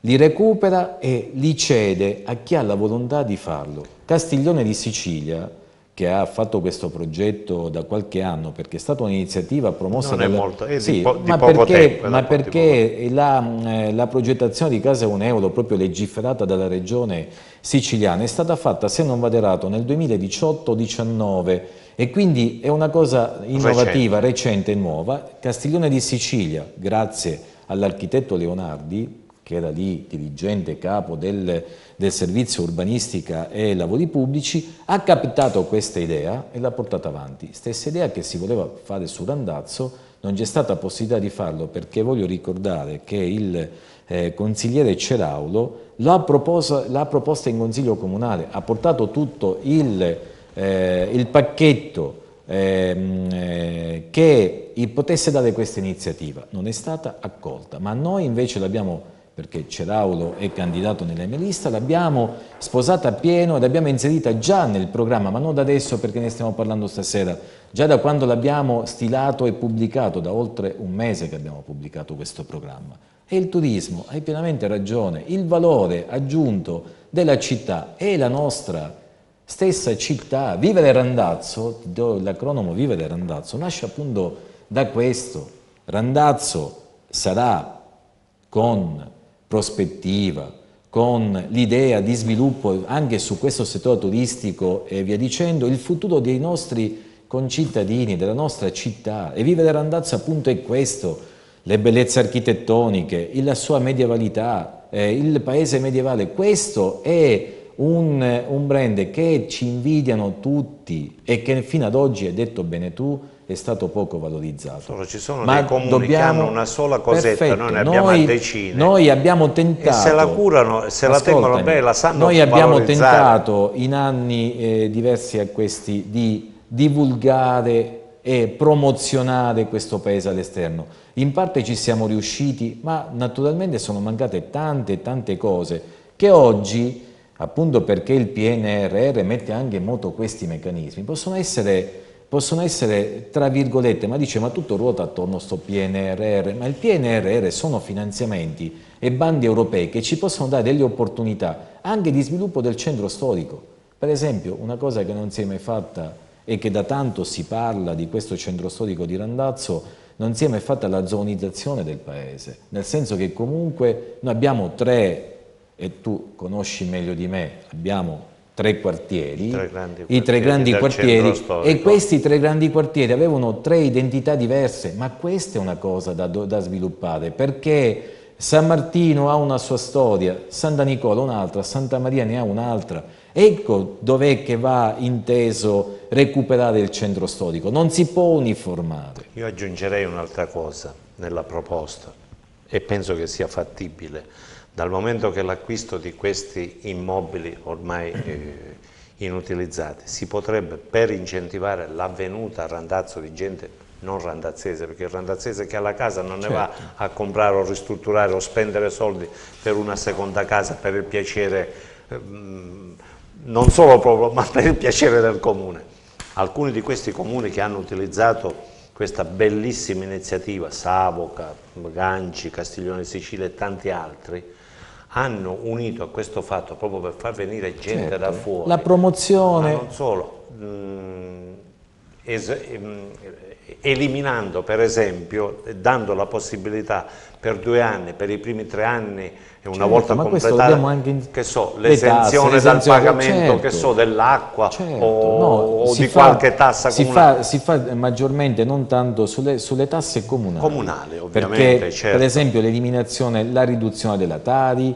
li recupera e li cede a chi ha la volontà di farlo. Castiglione di Sicilia, che ha fatto questo progetto da qualche anno, perché è stata un'iniziativa promossa... Non è dalla... molto, è eh, sì, di, po- di ma poco perché, tempo. Eh, ma perché la, eh, la, progettazione di Casa 1 Euro, proprio legiferata dalla regione siciliana, è stata fatta, se non vado errato, nel 2018-19, e quindi è una cosa innovativa, recente e nuova. Castiglione di Sicilia, grazie all'architetto Leonardi, che era lì dirigente capo del, del, servizio urbanistica e lavori pubblici, ha captato questa idea e l'ha portata avanti. Stessa idea che si voleva fare su Randazzo, non c'è stata possibilità di farlo perché voglio ricordare che il eh, consigliere Ceraulo l'ha proposta in consiglio comunale, ha portato tutto il eh, il pacchetto ehm, eh, che potesse dare questa iniziativa. Non è stata accolta, ma noi invece l'abbiamo, perché Ceraulo è candidato nella mia lista, l'abbiamo sposata appieno ed abbiamo inserita già nel programma, ma non da adesso perché ne stiamo parlando stasera, già da quando l'abbiamo stilato e pubblicato, da oltre un mese che abbiamo pubblicato questo programma. E il turismo, hai pienamente ragione, il valore aggiunto della città è la nostra stessa città. Viva del Randazzo, l'acronimo Viva del Randazzo, nasce appunto da questo. Randazzo sarà con prospettiva, con l'idea di sviluppo anche su questo settore turistico e via dicendo, il futuro dei nostri concittadini, della nostra città. E Viva del Randazzo appunto è questo, le bellezze architettoniche, la sua medievalità, eh, il paese medievale. Questo è un, un brand che ci invidiano tutti e che fino ad oggi, hai detto bene tu, è stato poco valorizzato. ci sono Ma dei comuni dobbiamo... che hanno una sola cosetta, Perfetto. noi ne abbiamo decine. Noi abbiamo tentato... E se la curano, se la tengono bene, la sanno Noi abbiamo tentato in anni eh, diversi a questi di divulgare e promozionare questo paese all'esterno. In parte ci siamo riusciti, ma naturalmente sono mancate tante tante cose che oggi appunto perché il PNRR mette anche in moto questi meccanismi, possono essere, possono essere tra virgolette, ma dice ma tutto ruota attorno a questo PNRR, ma il PNRR sono finanziamenti e bandi europei che ci possono dare delle opportunità anche di sviluppo del centro storico. Per esempio, una cosa che non si è mai fatta e che da tanto si parla di questo centro storico di Randazzo, non si è mai fatta la zonizzazione del paese, nel senso che comunque noi abbiamo tre e tu conosci meglio di me, abbiamo tre quartieri, tre i tre grandi quartieri, e questi tre grandi quartieri avevano tre identità diverse, ma questa è una cosa da, da sviluppare perché San Martino ha una sua storia, Santa Nicola un'altra, Santa Maria ne ha un'altra. Ecco dov'è che va inteso recuperare il centro storico, non si può uniformare. Io aggiungerei un'altra cosa nella proposta e penso che sia fattibile dal momento che l'acquisto di questi immobili ormai eh, inutilizzati si potrebbe, per incentivare l'avvenuta a randazzo di gente non randazzese, perché il randazzese che ha la casa non ne va certo. a comprare o ristrutturare o spendere soldi per una seconda casa, per il piacere, ehm, non solo proprio, ma per il piacere del comune. Alcuni di questi comuni che hanno utilizzato questa bellissima iniziativa, Savoca, Ganci, Castiglione Sicilia e tanti altri, hanno unito a questo fatto proprio per far venire gente certo. da fuori. La promozione. Ma non solo, mm, mm, eliminando per esempio, dando la possibilità per due anni, per i primi tre anni e una certo, volta completata anche... che so, l'esenzione dal pagamento certo, so, dell'acqua certo, o, no, o di fa, qualche tassa comunale. Si fa, si fa, maggiormente non tanto sulle, sulle tasse comunali. Comunale, ovviamente. Perché, certo. Per esempio l'eliminazione, la riduzione della Tari,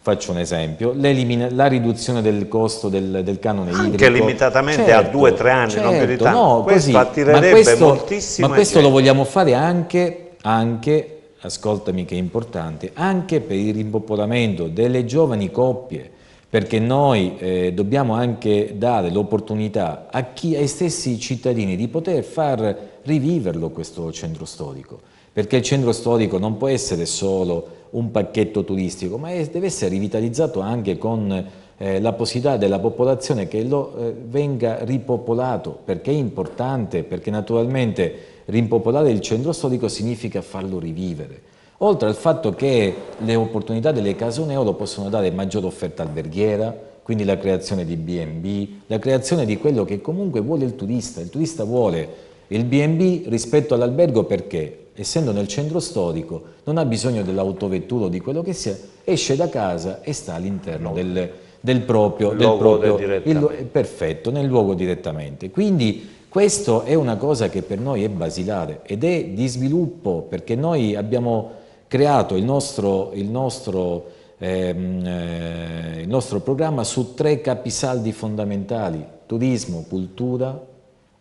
faccio un esempio, la riduzione del costo del, del canone Anche idrico. Anche limitatamente certo, a o tre anni, certo, non più di tanto. No, questo così, attirerebbe ma questo, moltissimo. Ma questo lo vogliamo fare anche, anche ascoltami che è importante, anche per il rimpopolamento delle giovani coppie, perché noi eh, dobbiamo anche dare l'opportunità a chi, ai stessi cittadini di poter far riviverlo questo centro storico, perché il centro storico non può essere solo un pacchetto turistico, ma è, deve essere rivitalizzato anche con eh, la possibilità della popolazione che lo eh, venga ripopolato, perché è importante, perché naturalmente rimpopolare il centro storico significa farlo rivivere. Oltre al fatto che le opportunità delle case Uneo possono dare maggiore offerta alberghiera, quindi la creazione di B&B, la creazione di quello che comunque vuole il turista. Il turista vuole il B&B rispetto all'albergo perché, essendo nel centro storico, non ha bisogno dell'autovettura o di quello che sia, esce da casa e sta all'interno del del proprio, del proprio il, perfetto, nel luogo direttamente. Quindi questo è una cosa che per noi è basilare ed è di sviluppo perché noi abbiamo creato il nostro, il nostro, ehm, eh, il nostro programma su tre capisaldi fondamentali, turismo, cultura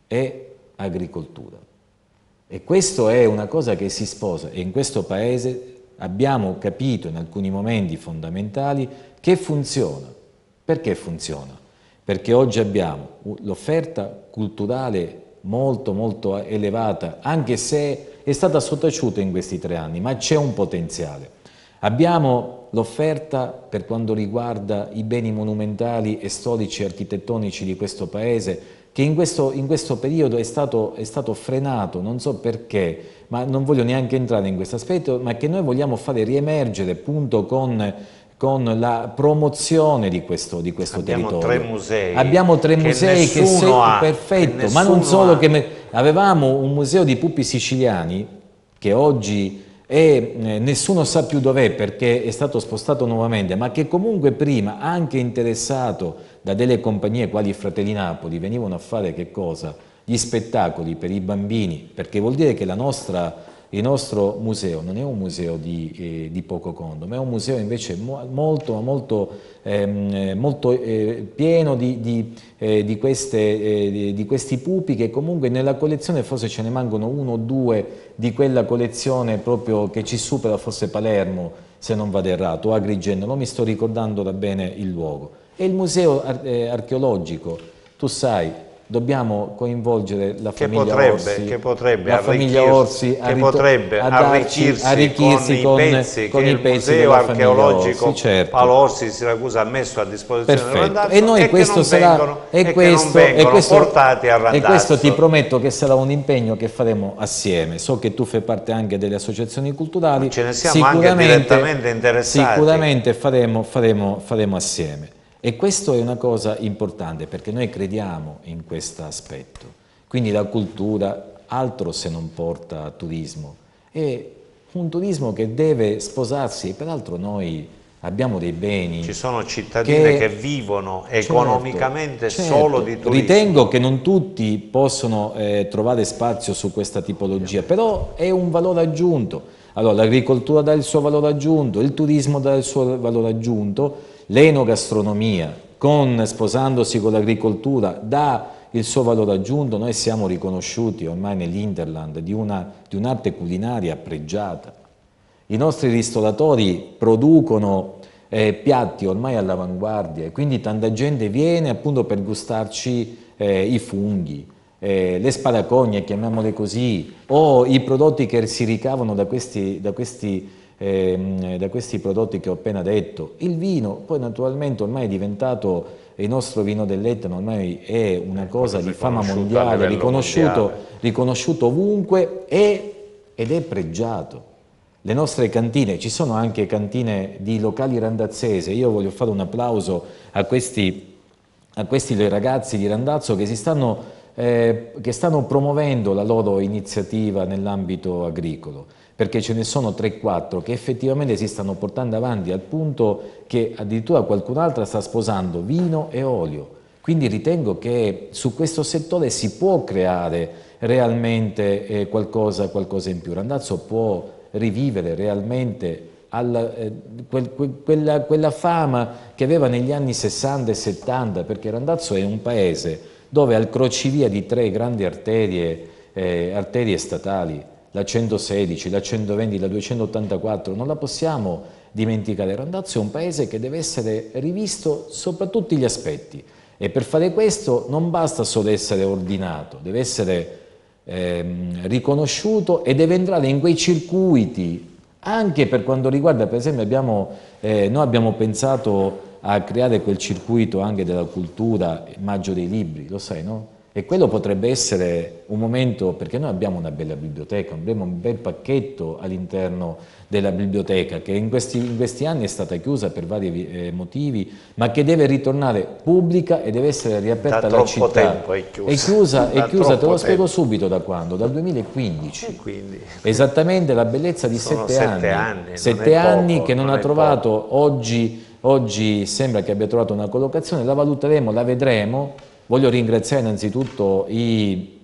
e agricoltura. E questo è una cosa che si sposa e in questo Paese abbiamo capito in alcuni momenti fondamentali che funziona. Perché funziona? Perché oggi abbiamo l'offerta culturale molto molto eh, elevata, anche se è stata sottaciuta in questi tre anni, ma c'è un potenziale. Abbiamo l'offerta per quanto riguarda i beni monumentali e storici architettonici di questo Paese, che in questo, in questo periodo è stato, è stato, frenato, non so perché, ma non voglio neanche entrare in questo aspetto, ma che noi vogliamo fare riemergere appunto con con la promozione di questo, di questo Abbiamo territorio. Abbiamo tre musei. Abbiamo tre che musei che sono perfetto, ma non solo ha. che me, avevamo un museo di pupi siciliani che oggi è, eh, nessuno sa più dov'è perché è stato spostato nuovamente, ma che comunque prima anche interessato da delle compagnie quali Fratelli Napoli venivano a fare che cosa? Gli spettacoli per i bambini, perché vuol dire che la nostra il nostro museo non è un museo di, eh, di poco conto, ma è un museo invece molto, molto, ehm, molto eh, pieno di, di, eh, di, queste, eh, di, questi pupi che comunque nella collezione forse ce ne mancano uno o due di quella collezione proprio che ci supera forse Palermo, se non vado errato, o Agrigento, non mi sto ricordando da bene il luogo. E il museo ar eh, archeologico, tu sai, dobbiamo coinvolgere la famiglia che potrebbe, Orsi, che potrebbe la famiglia Orsi a, potrebbe a darci, arricchirsi, con, con, i pezzi con che il museo archeologico Orsi, certo. Paolo Orsi Siracusa ha messo a disposizione Perfetto. e noi e questo sarà vengono, e, questo, e questo, portati a randazzo. e questo ti prometto che sarà un impegno che faremo assieme so che tu fai parte anche delle associazioni culturali Ma ce ne siamo anche direttamente interessati sicuramente faremo, faremo, faremo assieme e questo è una cosa importante perché noi crediamo in questo aspetto. Quindi la cultura altro se non porta turismo. È un turismo che deve sposarsi, peraltro noi abbiamo dei beni. Ci sono cittadine che, che vivono certo, economicamente certo, solo di turismo. Ritengo che non tutti possono eh, trovare spazio su questa tipologia, però è un valore aggiunto. Allora l'agricoltura dà il suo valore aggiunto, il turismo dà il suo valore aggiunto, l'enogastronomia, sposandosi con l'agricoltura, dà il suo valore aggiunto. Noi siamo riconosciuti ormai nell'Interland di un'arte culinaria pregiata. I nostri ristoratori producono eh, piatti ormai all'avanguardia e quindi tanta gente viene appunto per gustarci eh, i funghi, eh, le spadacogne, chiamiamole così, o i prodotti che si ricavano da questi, da questi ehm, da questi prodotti che ho appena detto. Il vino poi naturalmente ormai è diventato, il nostro vino dell'Etna ormai è una eh, cosa di fama mondiale riconosciuto, mondiale, riconosciuto, ovunque e, ed è pregiato. Le nostre cantine, ci sono anche cantine di locali randazzese, io voglio fare un applauso a questi, a questi ragazzi di Randazzo che si stanno eh, che stanno promuovendo la loro iniziativa nell'ambito agricolo, perché ce ne sono 3-4 che effettivamente si stanno portando avanti al punto che addirittura qualcun'altra sta sposando vino e olio. Quindi ritengo che su questo settore si può creare realmente eh, qualcosa, qualcosa in più. Randazzo può rivivere realmente alla, eh, quel, quel, quella, quella, fama che aveva negli anni 60 e 70, perché Randazzo è un paese dove al crocevia di tre grandi arterie, eh, arterie statali, la 116, la 120, la 284, non la possiamo dimenticare. Randazzo è un paese che deve essere rivisto sopra tutti gli aspetti e per fare questo non basta solo essere ordinato, deve essere ehm, riconosciuto e deve entrare in quei circuiti anche per quanto riguarda, per esempio, abbiamo, eh, noi abbiamo pensato a creare quel circuito anche della cultura, maggio dei libri, lo sai, no? E quello potrebbe essere un momento, perché noi abbiamo una bella biblioteca, abbiamo un bel pacchetto all'interno della biblioteca che in questi, in questi, anni è stata chiusa per vari eh, motivi, ma che deve ritornare pubblica e deve essere riaperta da alla città. tempo è chiusa. È chiusa, è chiusa te lo spiego subito da quando, dal 2015. Quindi, Esattamente la bellezza di sette, sette anni. anni sette anni poco, che non, non ha trovato poco. oggi Oggi sembra che abbia trovato una collocazione, la valuteremo, la vedremo. Voglio ringraziare innanzitutto i,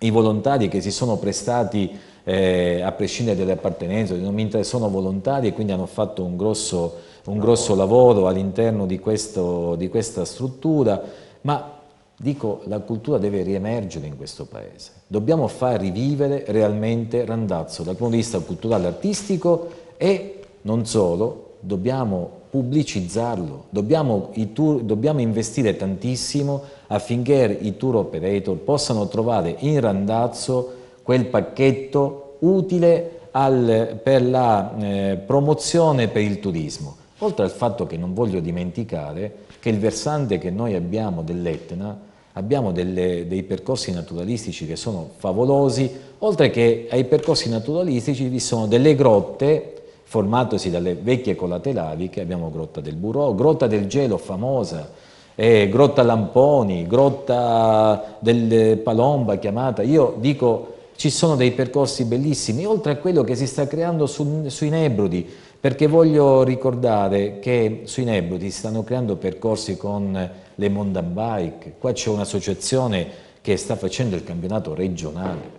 i volontari che si sono prestati eh, a prescindere dalle appartenenze, sono volontari e quindi hanno fatto un grosso, un grosso lavoro all'interno di, di, questa struttura, ma dico la cultura deve riemergere in questo paese. Dobbiamo far rivivere realmente Randazzo dal punto di vista culturale, e artistico e non solo, dobbiamo pubblicizzarlo, dobbiamo, tour, dobbiamo investire tantissimo affinché i tour operator possano trovare in Randazzo quel pacchetto utile al, per la eh, promozione per il turismo. Oltre al fatto che non voglio dimenticare che il versante che noi abbiamo dell'Etna, abbiamo delle, dei percorsi naturalistici che sono favolosi, oltre che ai percorsi naturalistici vi sono delle grotte formatosi dalle vecchie colate laviche, abbiamo Grotta del Burò, Grotta del Gelo famosa, eh, Grotta Lamponi, Grotta del Palomba chiamata, io dico ci sono dei percorsi bellissimi, oltre a quello che si sta creando su, sui Nebrodi, perché voglio ricordare che sui Nebrodi si stanno creando percorsi con le mountain bike, qua c'è un'associazione che sta facendo il campionato regionale,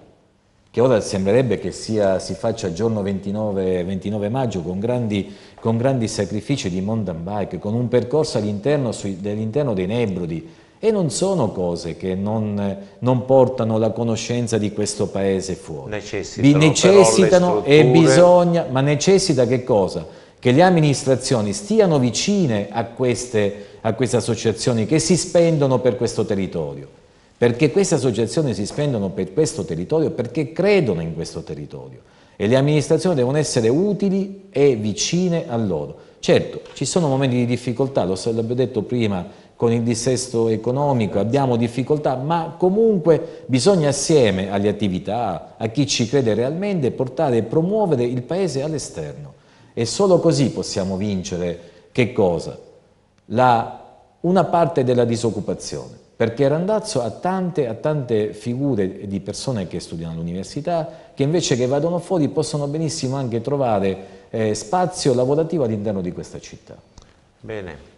che ora sembrerebbe che sia, si faccia giorno 29, 29 maggio con grandi, con grandi, sacrifici di mountain bike, con un percorso all'interno, all dei Nebrodi, e non sono cose che non, non, portano la conoscenza di questo paese fuori. Necessitano, necessitano e bisogna, ma necessita che cosa? Che le amministrazioni stiano vicine a queste, a queste associazioni che si spendono per questo territorio perché queste associazioni si spendono per questo territorio, perché credono in questo territorio e le amministrazioni devono essere utili e vicine a loro. Certo, ci sono momenti di difficoltà, lo l'abbiamo detto prima, con il dissesto economico abbiamo difficoltà, ma comunque bisogna assieme alle attività, a chi ci crede realmente, portare e promuovere il Paese all'esterno. E solo così possiamo vincere che cosa? La, una parte della disoccupazione perché Randazzo ha tante, ha tante, figure di persone che studiano all'università che invece che vadano fuori possono benissimo anche trovare eh, spazio lavorativo all'interno di questa città. Bene.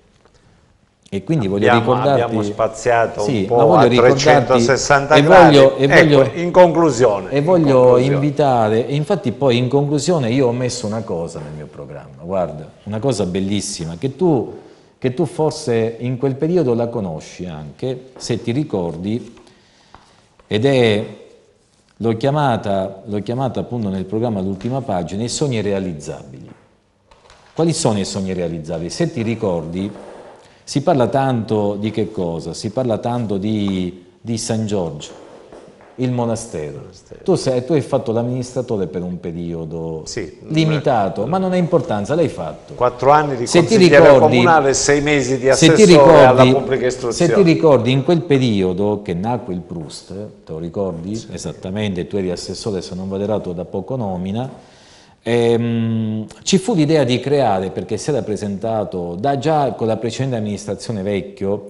E quindi abbiamo, voglio ricordarti... Abbiamo spaziato sì, un po' a 360 e gradi. e voglio, ecco, in conclusione. E voglio in conclusione. invitare, e infatti poi in conclusione io ho messo una cosa nel mio programma, guarda, una cosa bellissima, che tu che tu forse in quel periodo la conosci anche, se ti ricordi, ed è, l'ho chiamata, chiamata appunto nel programma L'ultima pagina, i sogni realizzabili. Quali sono i sogni realizzabili? Se ti ricordi, si parla tanto di che cosa? Si parla tanto di, di San Giorgio, il monastero. Tu, sei, tu, hai fatto l'amministratore per un periodo sì, limitato, ma non ha importanza, l'hai fatto. Quattro anni di se consigliere ricordi, comunale e sei mesi di assessore ricordi, alla pubblica istruzione. Se ti ricordi, in quel periodo che nacque il Proust, te lo ricordi? Sì. Esattamente, tu eri assessore, se non vado errato, da poco nomina, ehm, ci fu l'idea di creare, perché si era presentato da già con la precedente amministrazione vecchio,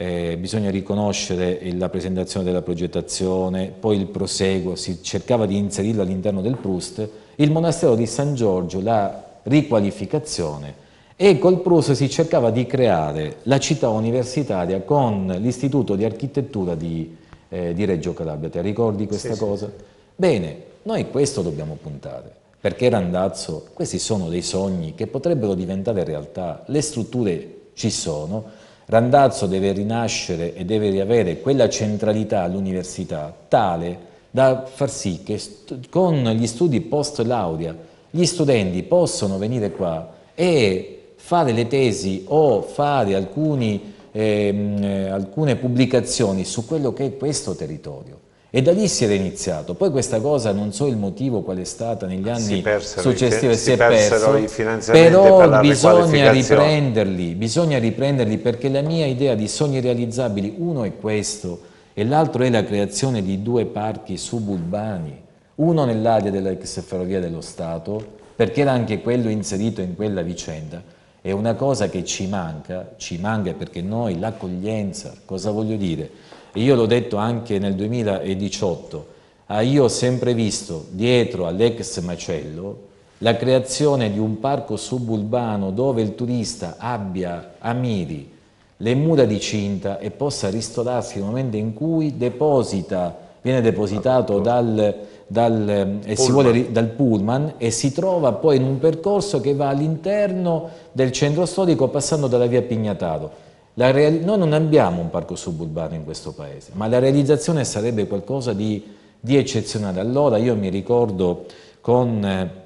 eh, bisogna riconoscere la presentazione della progettazione, poi il proseguo, si cercava di inserirlo all'interno del Proust, il monastero di San Giorgio, la riqualificazione e col Proust si cercava di creare la città universitaria con l'istituto di architettura di, eh, di, Reggio Calabria. Te ricordi questa sì, cosa? Sì, Bene, noi questo dobbiamo puntare. Perché Randazzo, questi sono dei sogni che potrebbero diventare realtà, le strutture ci sono, Randazzo deve rinascere e deve riavere quella centralità all'università tale da far sì che con gli studi post laurea gli studenti possano venire qua e fare le tesi o fare alcuni, eh, alcune pubblicazioni su quello che è questo territorio. E da lì si era iniziato. Poi questa cosa, non so il motivo qual è stata negli ah, anni successivi, si, è persa, però per bisogna riprenderli, bisogna riprenderli perché la mia idea di sogni realizzabili, uno è questo e l'altro è la creazione di due parchi suburbani, uno nell'area dell'ex ferrovia dello Stato, perché era anche quello inserito in quella vicenda, è una cosa che ci manca, ci manca perché noi l'accoglienza, cosa voglio dire? io l'ho detto anche nel 2018, ah, io ho sempre visto dietro all'ex macello la creazione di un parco suburbano dove il turista abbia a miri le mura di cinta e possa ristorarsi nel momento in cui deposita, viene depositato dal, dal, eh, pullman. Vuole, dal, pullman e si trova poi in un percorso che va all'interno del centro storico passando dalla via Pignataro. Real... Noi non abbiamo un parco suburbano in questo paese, ma la realizzazione sarebbe qualcosa di, di eccezionale. Allora io mi ricordo con... Eh,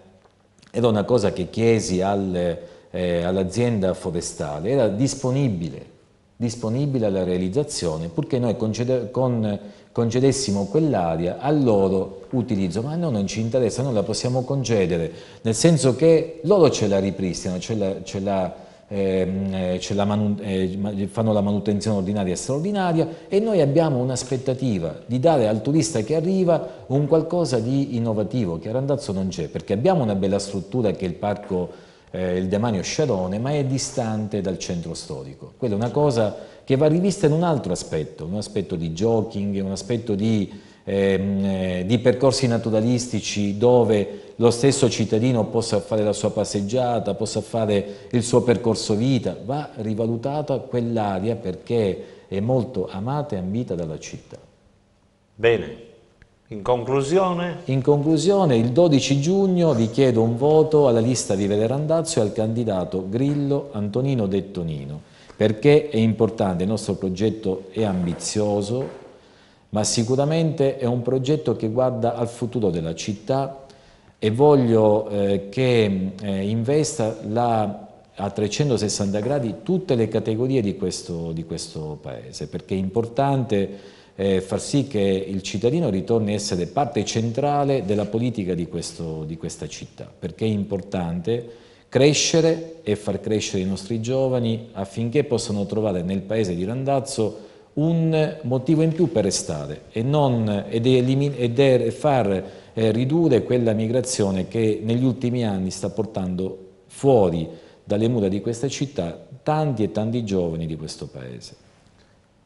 era una cosa che chiesi al, eh, all'azienda forestale, era disponibile, disponibile alla realizzazione, purché noi concede, con, concedessimo quell'area al loro utilizzo, ma a noi non ci interessa, noi la possiamo concedere, nel senso che loro ce la ripristinano, ce la, ce la Ehm, eh, la eh, fanno la manutenzione ordinaria e straordinaria e noi abbiamo un'aspettativa di dare al turista che arriva un qualcosa di innovativo, che a Randazzo non c'è, perché abbiamo una bella struttura che è il parco eh, il demanio Sciarone, ma è distante dal centro storico. Quella è una cosa che va rivista in un altro aspetto, un aspetto di joking, un aspetto di ehm, eh, di percorsi naturalistici dove lo stesso cittadino possa fare la sua passeggiata, possa fare il suo percorso vita, va rivalutata quell'area perché è molto amata e ambita dalla città. Bene. In conclusione? In conclusione, il 12 giugno vi chiedo un voto alla lista Vivere Randazzo e al candidato Grillo Antonino Dettonino, perché è importante, il nostro progetto è ambizioso, ma sicuramente è un progetto che guarda al futuro della città e voglio eh, che eh, investa la, a 360 gradi tutte le categorie di questo, di questo paese, perché è importante eh, far sì che il cittadino ritorni a essere parte centrale della politica di, questo, di questa città, perché è importante crescere e far crescere i nostri giovani affinché possano trovare nel paese di Randazzo un motivo in più per restare e non, ed, ed è far eh, ridurre quella migrazione che negli ultimi anni sta portando fuori dalle mura di questa città tanti e tanti giovani di questo paese.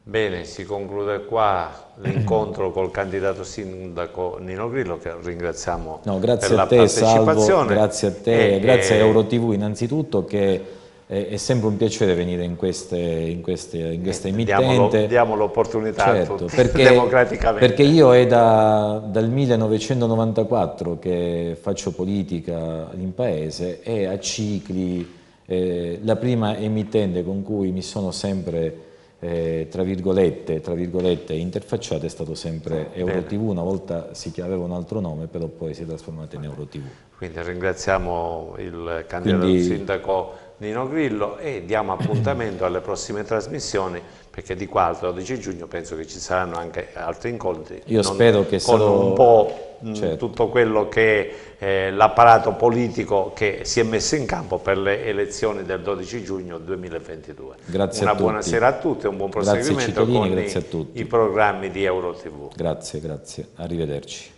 Bene, si conclude qua l'incontro col candidato sindaco Nino Grillo che ringraziamo no, per la te, partecipazione. Salvo, grazie a te, e, grazie a eh, EuroTV innanzitutto che è, sempre un piacere venire in, queste, in, queste, in questa eh, emittente. Diamo l'opportunità certo, perché, democraticamente. Perché io è da, dal 1994 che faccio politica in paese e a cicli eh, la prima emittente con cui mi sono sempre... Eh, tra, virgolette, tra virgolette interfacciate è stato sempre EuroTV, una volta si chiamava un altro nome però poi si è trasformata in EuroTV. Quindi ringraziamo il candidato Quindi, sindaco Nino Grillo e diamo appuntamento alle prossime trasmissioni perché di qua al 12 giugno penso che ci saranno anche altri incontri. Io spero che con stato... un po' mm, certo. tutto quello che eh, l'apparato politico che si è messo in campo per le elezioni del 12 giugno 2022. Grazie Una buona sera a tutti e un buon proseguimento grazie con i, i programmi di EuroTV. Grazie, grazie. Arrivederci.